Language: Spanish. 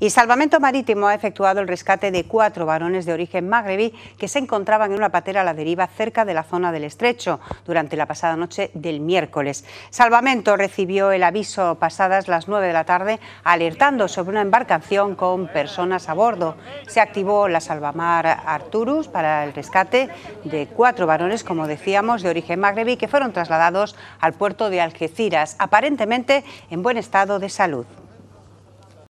Y Salvamento Marítimo ha efectuado el rescate de cuatro varones de origen magrebí que se encontraban en una patera a la deriva cerca de la zona del estrecho durante la pasada noche del miércoles. Salvamento recibió el aviso pasadas las 9 de la tarde alertando sobre una embarcación con personas a bordo. Se activó la Salvamar Arturus para el rescate de cuatro varones, como decíamos, de origen magrebí que fueron trasladados al puerto de Algeciras, aparentemente en buen estado de salud.